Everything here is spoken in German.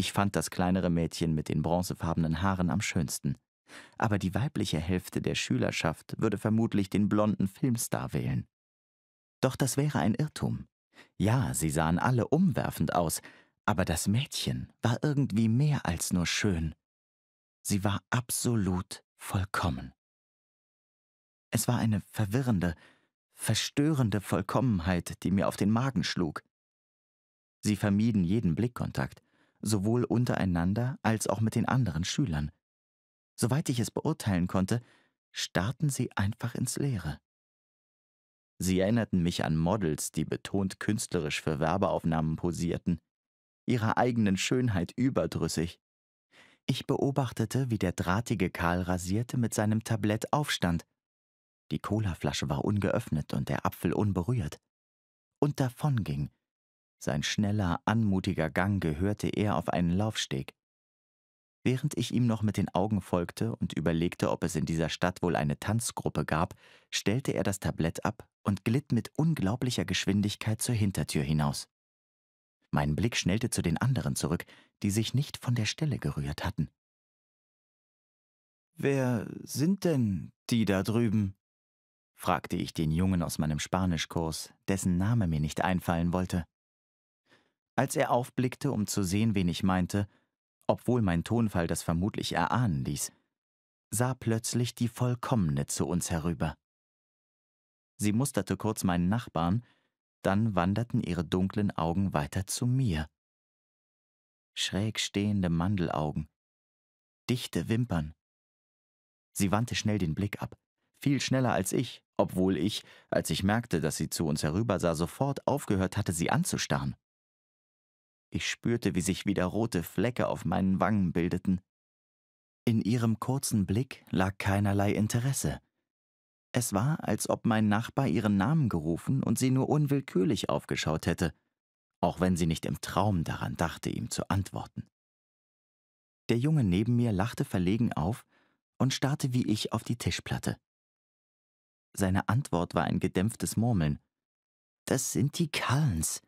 Ich fand das kleinere Mädchen mit den bronzefarbenen Haaren am schönsten. Aber die weibliche Hälfte der Schülerschaft würde vermutlich den blonden Filmstar wählen. Doch das wäre ein Irrtum. Ja, sie sahen alle umwerfend aus, aber das Mädchen war irgendwie mehr als nur schön. Sie war absolut vollkommen. Es war eine verwirrende, verstörende Vollkommenheit, die mir auf den Magen schlug. Sie vermieden jeden Blickkontakt, sowohl untereinander als auch mit den anderen Schülern. Soweit ich es beurteilen konnte, starrten sie einfach ins Leere. Sie erinnerten mich an Models, die betont künstlerisch für Werbeaufnahmen posierten, ihrer eigenen Schönheit überdrüssig. Ich beobachtete, wie der drahtige Karl rasierte mit seinem Tablett aufstand. Die Colaflasche war ungeöffnet und der Apfel unberührt. Und davonging, sein schneller, anmutiger Gang gehörte eher auf einen Laufsteg. Während ich ihm noch mit den Augen folgte und überlegte, ob es in dieser Stadt wohl eine Tanzgruppe gab, stellte er das Tablett ab und glitt mit unglaublicher Geschwindigkeit zur Hintertür hinaus. Mein Blick schnellte zu den anderen zurück, die sich nicht von der Stelle gerührt hatten. Wer sind denn die da drüben? fragte ich den Jungen aus meinem Spanischkurs, dessen Name mir nicht einfallen wollte. Als er aufblickte, um zu sehen, wen ich meinte, obwohl mein Tonfall das vermutlich erahnen ließ, sah plötzlich die Vollkommene zu uns herüber. Sie musterte kurz meinen Nachbarn, dann wanderten ihre dunklen Augen weiter zu mir. Schräg stehende Mandelaugen, dichte Wimpern. Sie wandte schnell den Blick ab, viel schneller als ich, obwohl ich, als ich merkte, dass sie zu uns herübersah, sofort aufgehört hatte, sie anzustarren. Ich spürte, wie sich wieder rote Flecke auf meinen Wangen bildeten. In ihrem kurzen Blick lag keinerlei Interesse. Es war, als ob mein Nachbar ihren Namen gerufen und sie nur unwillkürlich aufgeschaut hätte, auch wenn sie nicht im Traum daran dachte, ihm zu antworten. Der Junge neben mir lachte verlegen auf und starrte wie ich auf die Tischplatte. Seine Antwort war ein gedämpftes Murmeln. Das sind die Cullens,